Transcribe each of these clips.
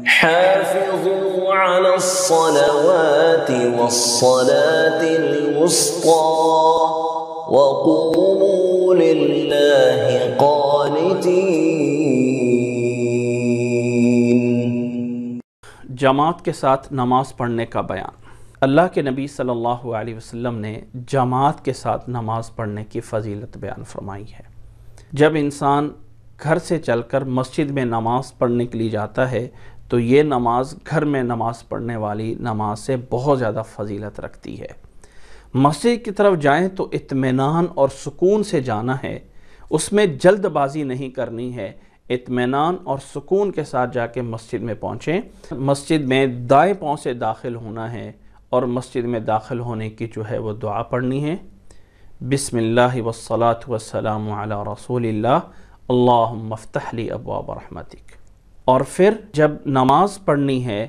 जमात के साथ नमाज पढ़ने का बयान अल्लाह के नबी सल्लल्लाहु अलैहि वसल्लम ने जमात के साथ नमाज पढ़ने की फजीलत बयान फरमाई है जब इंसान घर से चलकर मस्जिद में नमाज पढ़ने के लिए जाता है तो ये नमाज़ घर में नमाज़ पढ़ने वाली नमाज से बहुत ज़्यादा फजीलत रखती है मस्जिद की तरफ जाएं तो इतमान और सुकून से जाना है उसमें जल्दबाजी नहीं करनी है इतमान और सुकून के साथ जाके मस्जिद में पहुँचें मस्जिद में दाएँ पाँव से दाखिल होना है और मस्जिद में दाखिल होने की जो है वो दुआ पढ़नी है बिसमिल्लि वसलात वसलाम रसूल अल्लाह मफ्तली अबवा रहमतिक और फिर जब नमाज पढ़नी है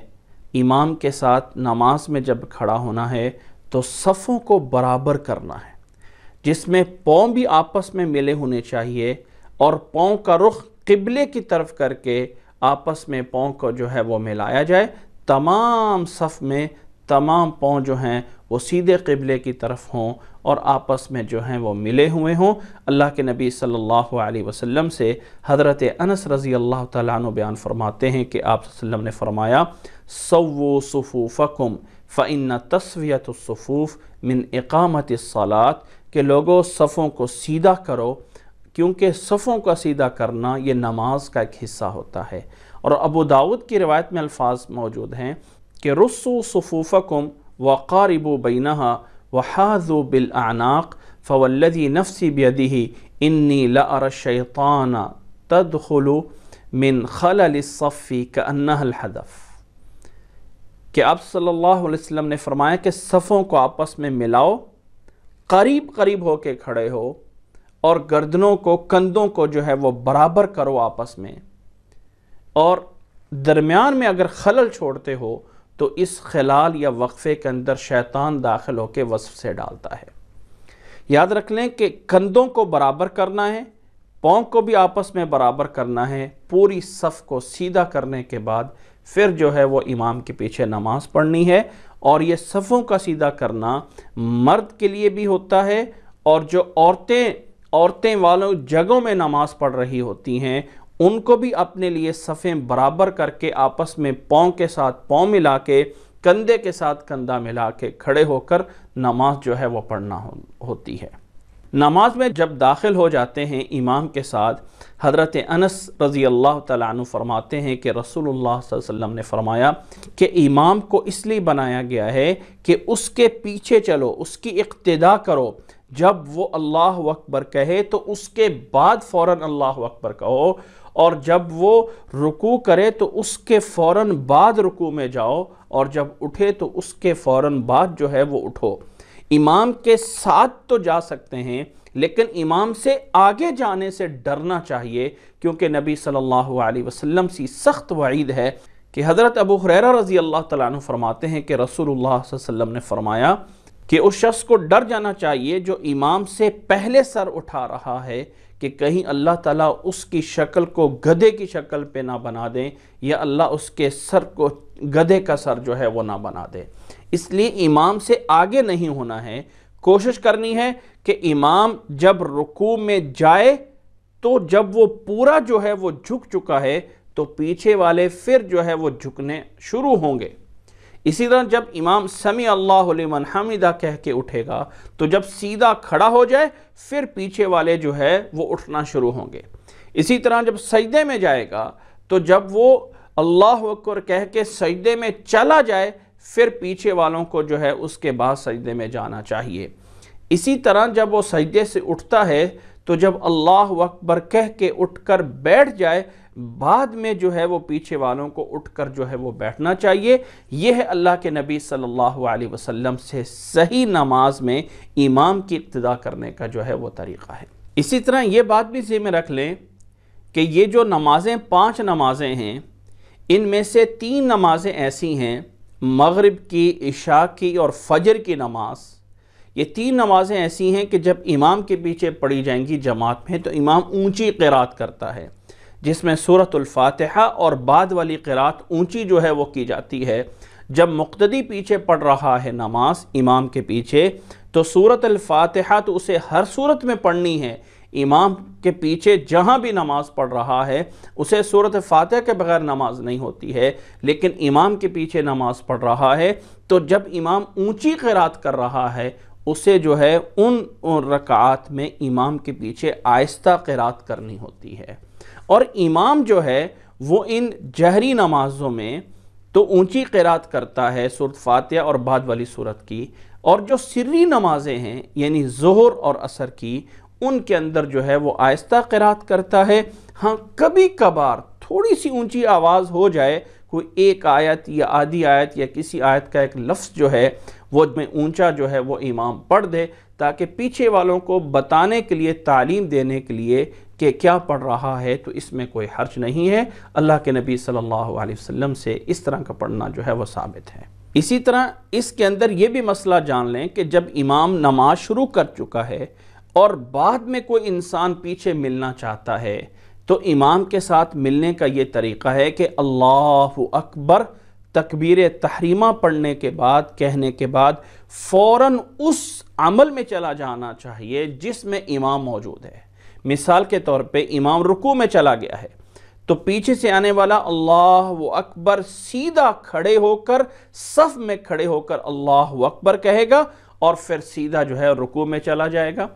इमाम के साथ नमाज में जब खड़ा होना है तो सफ़ों को बराबर करना है जिसमें पाँव भी आपस में मिले होने चाहिए और पाँव का रुख किबले की तरफ करके आपस में पाँव को जो है वो मिलाया जाए तमाम सफ़ में तमाम पाँव जो हैं वो सीधे क़िबले की तरफ हों और आपस में जो हैं वो मिले हुए हों अल्लाह के नबी सल्लल्लाहु अलैहि वसल्लम से हज़रत अनस रज़ी अल्लाह तु बयान फरमाते हैं कि आप वसल्लम ने फ़रमाया सवो सफ़ूफ़ुम फ़िन तस्वीतफ़ूफ़ मिन इकामत सलात के लोगों सफ़ों को सीधा करो क्योंकि सफ़ों का सीधा करना ये नमाज का एक हिस्सा होता है और अबू दाऊद की रिवायत में अल्फाज मौजूद हैं कि रसो सफ़ूफ़ुम वक़ारब बैनहा बिल आनाक फ़वल्लदी नफसी बदही इन्नी तद तदखलो मिन खलफ़ी का हदफ़ कि आप सल्लल्लाहु अलैहि वसल्लम ने फरमाया कि सफ़ों को आपस में मिलाओ करीब करीब हो के खड़े हो और गर्दनों को कंधों को जो है वो बराबर करो आपस में और दरमियान में अगर खलल छोड़ते हो तो इस खिलाल या वक्फे के अंदर शैतान दाखिल होकर वसफ़ से डालता है याद रख लें कि कंधों को बराबर करना है पाँव को भी आपस में बराबर करना है पूरी सफ़ को सीधा करने के बाद फिर जो है वो इमाम के पीछे नमाज़ पढ़नी है और ये सफ़ों का सीधा करना मर्द के लिए भी होता है और जो औरतें औरतें वालों जगहों में नमाज़ पढ़ रही होती हैं उनको भी अपने लिए सफ़ें बराबर करके आपस में पाँव के साथ पाँव मिला के कंधे के साथ कंधा मिला के खड़े होकर नमाज जो है वह पढ़ना हो, होती है नमाज में जब दाखिल हो जाते हैं इमाम के साथ हज़रत अनस रज़ी अल्लाह तु फरमाते हैं कि रसूलुल्लाह वसल्लम ने फरमाया कि इमाम को इसलिए बनाया गया है कि उसके पीछे चलो उसकी इक्तदा करो जब वो अल्लाह अकबर कहे तो उसके बाद फ़ौर अल्लाह अकबर कहो और जब वो रुकू करे तो उसके फ़ौर बाद रुकू में जाओ और जब उठे तो उसके फ़ौर बाद जो है वो उठो इमाम के साथ तो जा सकते हैं लेकिन इमाम से आगे जाने से डरना चाहिए क्योंकि नबी सल्लल्लाहु अलैहि वसल्लम सी सख्त वईद है कि हज़रत अबू हुरैरा रज़ी अल्लाह तला फरमाते हैं कि रसूलुल्लाह वसल्लम ने फरमाया कि उस शख्स को डर जाना चाहिए जो इमाम से पहले सर उठा रहा है कि कहीं अल्लाह ताला उसकी शक्ल को गधे की शक्ल पे ना बना दें या अल्लाह उसके सर को गधे का सर जो है वो ना बना दे इसलिए इमाम से आगे नहीं होना है कोशिश करनी है कि इमाम जब रुकू में जाए तो जब वो पूरा जो है वो झुक चुका है तो पीछे वाले फिर जो है वो झुकने शुरू होंगे इसी तरह जब इमाम समी अल्लाह हमिदा कह के उठेगा तो जब सीधा खड़ा हो जाए फिर पीछे वाले जो है वो उठना शुरू होंगे इसी तरह जब सजदे में जाएगा तो जब वो अल्लाह अकबर कह के सजदे में चला जाए फिर पीछे वालों को जो है उसके बाद सजदे में जाना चाहिए इसी तरह जब वो सजदे से उठता है तो जब अल्लाह अकबर कह के उठकर बैठ जाए बाद में जो है वो पीछे वालों को उठकर जो है वो बैठना चाहिए यह है अल्लाह के नबी सल्लल्लाहु अलैहि वसल्लम से सही नमाज में इमाम की इब्तदा करने का जो है वो तरीक़ा है इसी तरह ये बात भी जी में रख लें कि ये जो नमाज़ें पाँच नमाजें हैं इनमें से तीन नमाजें ऐसी हैं मगरब की इशा की और फजर की नमाज़ ये तीन नमाज़ें ऐसी हैं कि जब इमाम के पीछे पढ़ी जाएंगी जमात में तो इमाम ऊंची क़रात करता है जिसमें सूरतुल्फातहा और बाद वाली क़रात ऊंची जो है वो की जाती है जब मुक्तदी पीछे पढ़ रहा है नमाज इमाम के पीछे तो सूरत तो उसे हर सूरत में पढ़नी है इमाम के पीछे जहाँ भी नमाज पढ़ रहा है उसे सूरत फातह के बगैर नमाज नहीं होती है लेकिन इमाम के पीछे नमाज पढ़ रहा है तो जब इमाम ऊंची क़रात कर रहा है उसे जो है उन, उन रकात में इमाम के पीछे आहिस्ता क़रात करनी होती है और इमाम जो है वो इन जहरी नमाजों में तो ऊंची किरात करता है सूरत फातिहा और बाद वाली सूरत की और जो सिरी नमाजें हैं यानी जहर और असर की उनके अंदर जो है वो आहिस्ता किरात करता है हाँ कभी कभार थोड़ी सी ऊंची आवाज़ हो जाए कोई एक आयत या आधी आयत या किसी आयत का एक लफ्ज़ जो है वो में ऊंचा जो है वो इमाम पढ़ दे ताकि पीछे वालों को बताने के लिए तालीम देने के लिए कि क्या पढ़ रहा है तो इसमें कोई हर्ज नहीं है अल्लाह के नबी सल्लल्लाहु अलैहि वसल्लम से इस तरह का पढ़ना जो है वो साबित है इसी तरह इसके अंदर ये भी मसला जान लें कि जब इमाम नमाज शुरू कर चुका है और बाद में कोई इंसान पीछे मिलना चाहता है तो इमाम के साथ मिलने का ये तरीक़ा है कि अल्लाह अकबर तकबीर तहरीमा पढ़ने के बाद कहने के बाद फ़ौर उस अमल में चला जाना चाहिए जिसमें इमाम मौजूद है मिसाल के तौर पे इमाम रुकू में चला गया है तो पीछे से आने वाला अल्लाह अकबर सीधा खड़े होकर सफ में खड़े होकर अल्लाह अकबर कहेगा और फिर सीधा जो है रुकू में चला जाएगा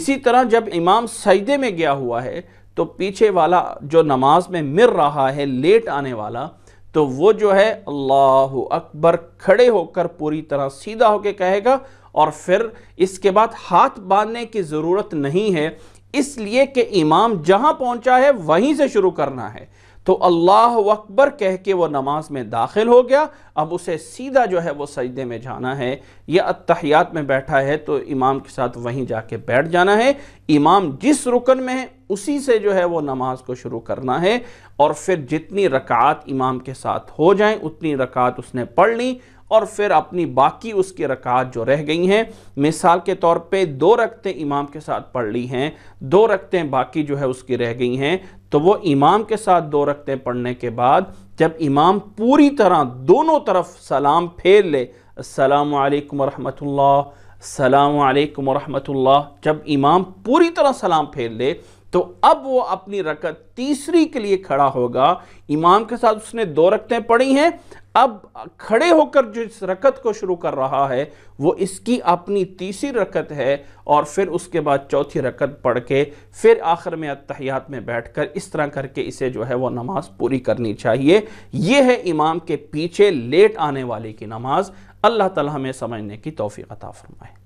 इसी तरह जब इमाम सजदे में गया हुआ है तो पीछे वाला जो नमाज में मिर रहा है लेट आने वाला तो वो जो है अल्लाह अकबर खड़े होकर पूरी तरह सीधा होकर कहेगा और फिर इसके बाद हाथ बांधने की ज़रूरत नहीं है इसलिए कि इमाम जहां पहुंचा है वहीं से शुरू करना है तो अल्लाह अकबर कह के वह नमाज में दाखिल हो गया अब उसे सीधा जो है वो सजदे में जाना है या अतहयात में बैठा है तो इमाम के साथ वहीं जाके बैठ जाना है इमाम जिस रुकन में है उसी से जो है वह नमाज को शुरू करना है और फिर जितनी रकात इमाम के साथ हो जाए उतनी रकात उसने पढ़ ली और फिर अपनी बाकी उसकी रकात जो रह गई हैं मिसाल के तौर पे दो रकतें इमाम के साथ पढ़ ली हैं दो रकतें बाकी जो है उसकी रह गई हैं तो वो इमाम के साथ दो रकतें पढ़ने के बाद जब इमाम पूरी तरह दोनों तरफ सलाम फेर ले असलम वरहमतुल्लाह सलाम वरहमतुल्लाह जब इमाम पूरी तरह सलाम फेर ले तो अब वो अपनी रकत तीसरी के लिए खड़ा होगा इमाम के साथ उसने दो रकतें पढ़ी हैं अब खड़े होकर जो इस रकत को शुरू कर रहा है वो इसकी अपनी तीसरी रकत है और फिर उसके बाद चौथी रकत पढ़ के फिर आखिर में अतहयात में बैठकर इस तरह करके इसे जो है वो नमाज पूरी करनी चाहिए ये है इमाम के पीछे लेट आने वाले की नमाज अल्लाह तला हमें समझने की तोफ़ी अता फरमाए